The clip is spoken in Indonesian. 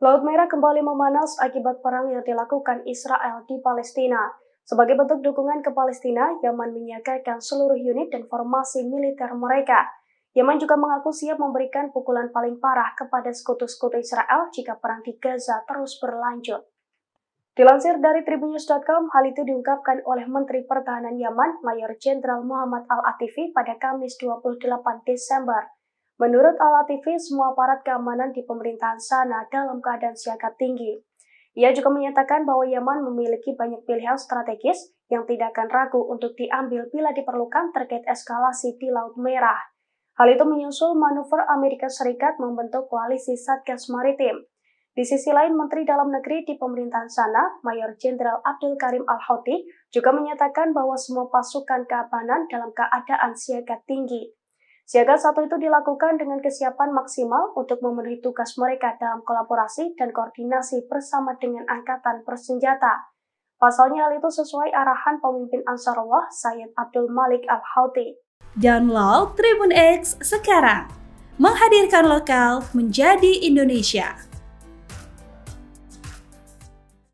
Laut Merah kembali memanas akibat perang yang dilakukan Israel di Palestina. Sebagai bentuk dukungan ke Palestina, Yaman menyiagakan seluruh unit dan formasi militer mereka. Yaman juga mengaku siap memberikan pukulan paling parah kepada sekutu-sekutu Israel jika perang di Gaza terus berlanjut. Dilansir dari tribunnews.com, hal itu diungkapkan oleh Menteri Pertahanan Yaman, Mayor Jenderal Muhammad Al-Atifi pada Kamis 28 Desember. Menurut Al-Atifi, semua aparat keamanan di pemerintahan sana dalam keadaan siaga tinggi. Ia juga menyatakan bahwa Yaman memiliki banyak pilihan strategis yang tidak akan ragu untuk diambil bila diperlukan terkait eskalasi di Laut Merah. Hal itu menyusul manuver Amerika Serikat membentuk koalisi Satgas Maritim. Di sisi lain, Menteri Dalam Negeri di pemerintahan sana, Mayor Jenderal Abdul Karim Al-Houthi, juga menyatakan bahwa semua pasukan keamanan dalam keadaan siaga tinggi. Siaga satu itu dilakukan dengan kesiapan maksimal untuk memenuhi tugas mereka dalam kolaborasi dan koordinasi bersama dengan Angkatan Bersenjata. Pasalnya hal itu sesuai arahan pemimpin Ansarullah Sayyid Abdul Malik Al-Houthi. Download Tribun X sekarang. Menghadirkan lokal menjadi Indonesia.